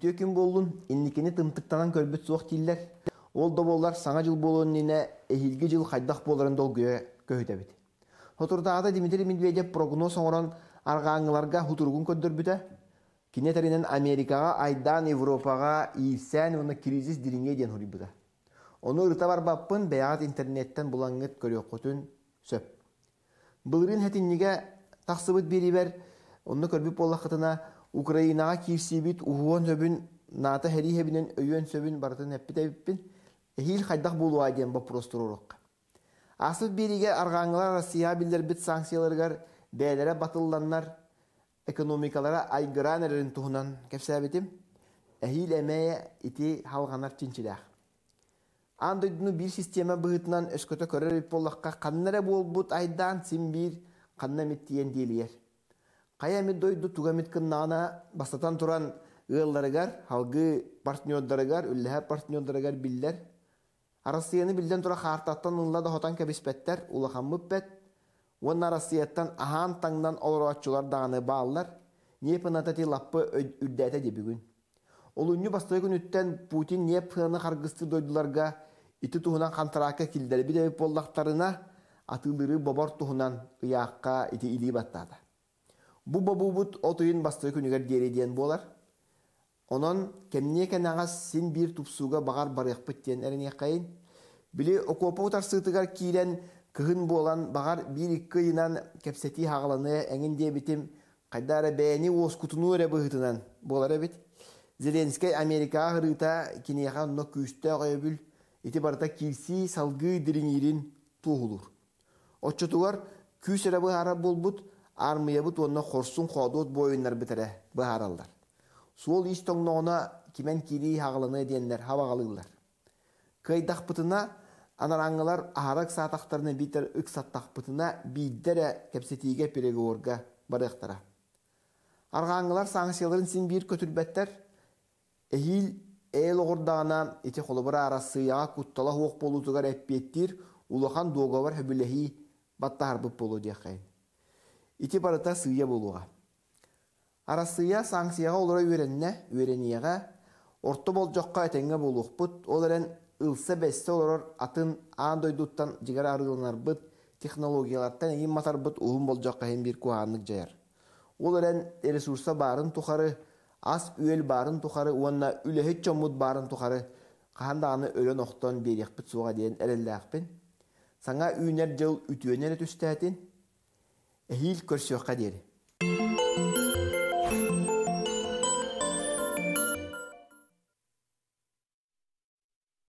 Үтө күн болдун, инникини тымтыктанан көрбүт суох тиллер. Ол да саңа жыл болуын нене эхилги жыл хайдах дол көө көйүтөбүт. Хотурдаада Дмитрий Медведев прогноз оңорон аргааңыларга хутургун көддөрбүтө. кинетеринен Америкага, айдан Европага ийсен уна кризис диринге ден хурибута. ону ырта барбаппын бәягат интернеттен булаңыт көрөккөтүн сөп. былырын хэтинниге таксыбыт бирибер онны көрбүп боллакытына Украина кивсибит уон хөбүн Ната хери хөбүнен өйөн сөбүн баратын эппит эппин эхил хайдах болуа деген вопрос турурук асып бириге россия билдер бит санкцияларгар дээлере батылланнар экономикалара айгыран эрин туунан кепсебитим эхил эмее ити халганар чинчилээх андыдну бир система быытынан өскөтө көрөрбит боллакка каннере болбут айдан симбир канна миттиен дилиер Қаямид дойду тугамиткін нана бастатан туран ыылларыгар халгы партнердарыгар, үлләһә партнердарыгар билләр. Арасыяны билдән тура хартаттан ылла да хотан кәбиспәттәр, улахан Уон арасыяттан ахан таңдан олыруатчылар дааны бааллар. Непынатати лаппы үддәтә ди бүгін. Олунью бастой күн үттән Путин непыны харгысты дойдуларга ити туһунан хантаракка килдәлби дәбип боллақтарына атылыры бобор туһунан ыяаққа ити илибаттады. Бу бабубут отуйын басты күнігер диэн болар. Онон кемне ағас син бир тупсуга бағар барық біттен әріне қайын. Біле окопа утарсытыгар кийлен кыһын болан бағар бир икки йынан кепсети хағыланы әңін дебитим қайдары бээни ооскутуну өрә бұхытынан болар әбет. Зеленский Америка ғырыта кенеға но күйісті ғойбіл, еті барда келсі салғы дірінерін тұғылыр. күүс күйсірі бұхара болбут армиябыт онна хорсун хоодуот бойуннар битере быһараллар суол иш тоңноона кимен кири хагалыны диеннер хабагалыылар кыйдахпытына анараңылар аһарак саатактарны битер ык саттахпытына бииддере кепсетиге переговорга барыктара арғаңылар саңсыяларын син бир көтүлбеттер эхил эл огурдаанан ити холобура арасыяга куттала хуок болутугар эппиеттир улахан дуоговар хөбүлэхи баттахарбып болу диэкэйн ити барыта сыя болуға. Арасыя санкцияға олыра үйренне, үйренияға, орты бол жоққа әтенге болуық бұд, ол әрен ылса бәсті олырар атын аңдой дұттан жігер арылынар бұд, технологияларттан ең матар бұд ұлым бол жоққа ән бир куағанлық жайар. Ол әрен ресурса барын тухары ас үйел барын тухары уанна үлі чомут барын тухары қағанда аны октон оқтан берек суға дейін Саңа үйінер жыл үтіенер түстәтін, Ehil körsüyor